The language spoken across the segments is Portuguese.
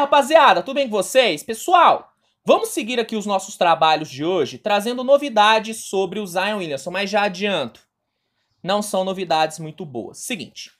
rapaziada, tudo bem com vocês? Pessoal, vamos seguir aqui os nossos trabalhos de hoje, trazendo novidades sobre o Zion Williamson, mas já adianto, não são novidades muito boas. Seguinte,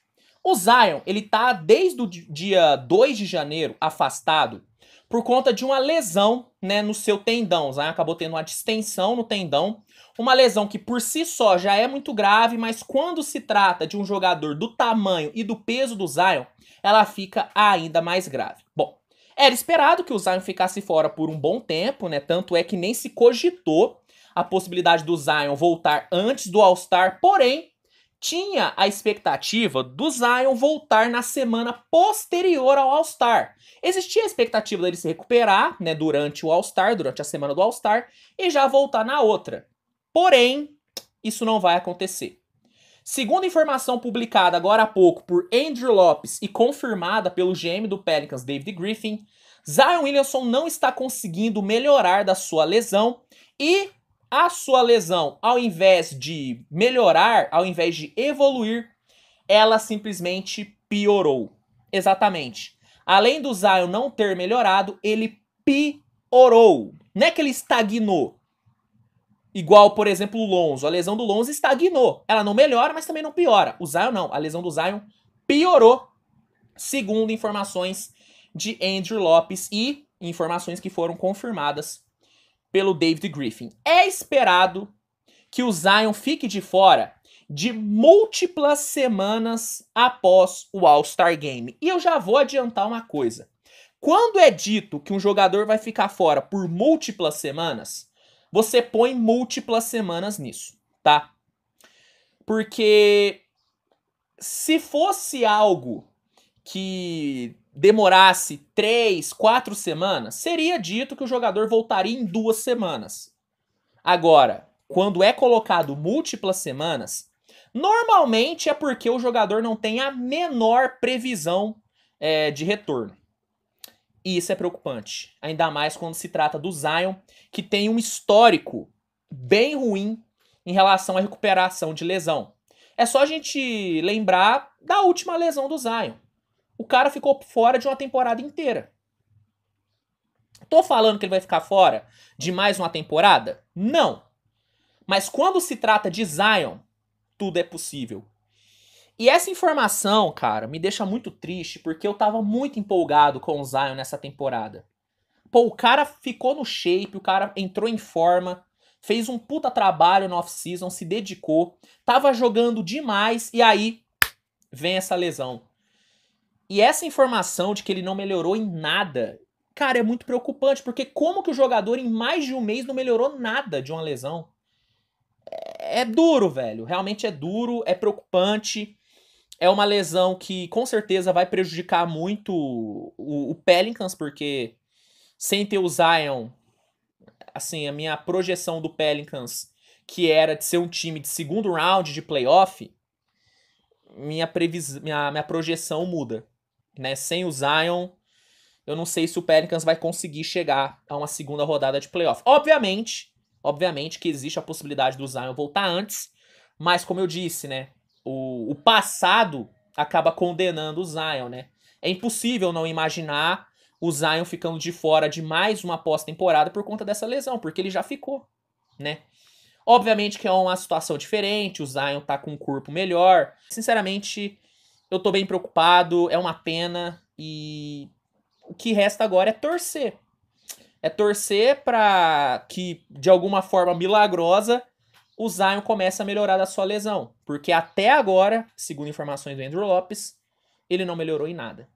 o Zion, ele tá desde o dia 2 de janeiro afastado por conta de uma lesão, né, no seu tendão. O Zion acabou tendo uma distensão no tendão, uma lesão que por si só já é muito grave, mas quando se trata de um jogador do tamanho e do peso do Zion, ela fica ainda mais grave. Bom, era esperado que o Zion ficasse fora por um bom tempo, né? Tanto é que nem se cogitou a possibilidade do Zion voltar antes do All-Star, porém, tinha a expectativa do Zion voltar na semana posterior ao All-Star. Existia a expectativa dele se recuperar, né, durante o All-Star, durante a semana do All-Star e já voltar na outra. Porém, isso não vai acontecer. Segundo informação publicada agora há pouco por Andrew Lopes e confirmada pelo GM do Pelicans, David Griffin, Zion Williamson não está conseguindo melhorar da sua lesão e a sua lesão, ao invés de melhorar, ao invés de evoluir, ela simplesmente piorou. Exatamente. Além do Zion não ter melhorado, ele piorou. Não é que ele estagnou, Igual, por exemplo, o Lonzo. A lesão do Lonzo estagnou. Ela não melhora, mas também não piora. O Zion não. A lesão do Zion piorou, segundo informações de Andrew Lopes e informações que foram confirmadas pelo David Griffin. É esperado que o Zion fique de fora de múltiplas semanas após o All-Star Game. E eu já vou adiantar uma coisa. Quando é dito que um jogador vai ficar fora por múltiplas semanas, você põe múltiplas semanas nisso, tá? Porque se fosse algo que demorasse três, quatro semanas, seria dito que o jogador voltaria em duas semanas. Agora, quando é colocado múltiplas semanas, normalmente é porque o jogador não tem a menor previsão é, de retorno. E isso é preocupante, ainda mais quando se trata do Zion, que tem um histórico bem ruim em relação à recuperação de lesão. É só a gente lembrar da última lesão do Zion. O cara ficou fora de uma temporada inteira. Tô falando que ele vai ficar fora de mais uma temporada? Não. Mas quando se trata de Zion, tudo é possível. E essa informação, cara, me deixa muito triste porque eu tava muito empolgado com o Zion nessa temporada. Pô, o cara ficou no shape, o cara entrou em forma, fez um puta trabalho no off-season, se dedicou, tava jogando demais e aí vem essa lesão. E essa informação de que ele não melhorou em nada, cara, é muito preocupante, porque como que o jogador em mais de um mês não melhorou nada de uma lesão? É, é duro, velho. Realmente é duro, é preocupante. É uma lesão que com certeza vai prejudicar muito o, o Pelicans, porque sem ter o Zion, assim, a minha projeção do Pelicans, que era de ser um time de segundo round de playoff, minha, previs... minha, minha projeção muda. Né? Sem o Zion, eu não sei se o Pelicans vai conseguir chegar a uma segunda rodada de playoff. Obviamente, obviamente que existe a possibilidade do Zion voltar antes, mas como eu disse, né? o, o passado acaba condenando o Zion, né? É impossível não imaginar o Zion ficando de fora de mais uma pós-temporada por conta dessa lesão, porque ele já ficou, né? Obviamente que é uma situação diferente, o Zion tá com um corpo melhor. Sinceramente, eu tô bem preocupado, é uma pena e o que resta agora é torcer. É torcer para que de alguma forma milagrosa o Zion começa a melhorar da sua lesão. Porque até agora, segundo informações do Andrew Lopes, ele não melhorou em nada.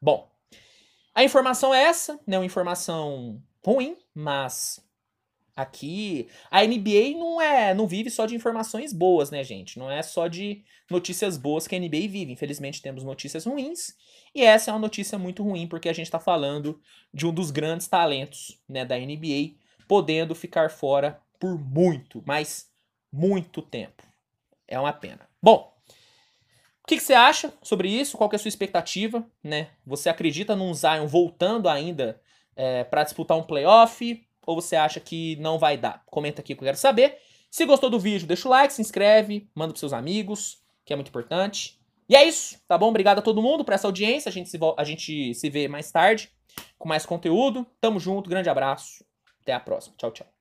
Bom, a informação é essa, não é uma informação ruim, mas aqui a NBA não é, não vive só de informações boas, né, gente? Não é só de notícias boas que a NBA vive. Infelizmente temos notícias ruins, e essa é uma notícia muito ruim porque a gente está falando de um dos grandes talentos, né, da NBA, podendo ficar fora por muito, mas muito tempo. É uma pena. Bom, o que, que, você acha sobre isso? Qual é a sua expectativa? Né? Você acredita num Zion voltando ainda é, para disputar um playoff? Ou você acha que não vai dar? Comenta aqui que eu quero saber. Se gostou do vídeo, deixa o like, se inscreve, manda pros seus amigos, que é muito importante. E é isso, tá bom? Obrigado a todo mundo por essa audiência. A gente se, a gente se vê mais tarde com mais conteúdo. Tamo junto, grande abraço. Até a próxima. Tchau, tchau.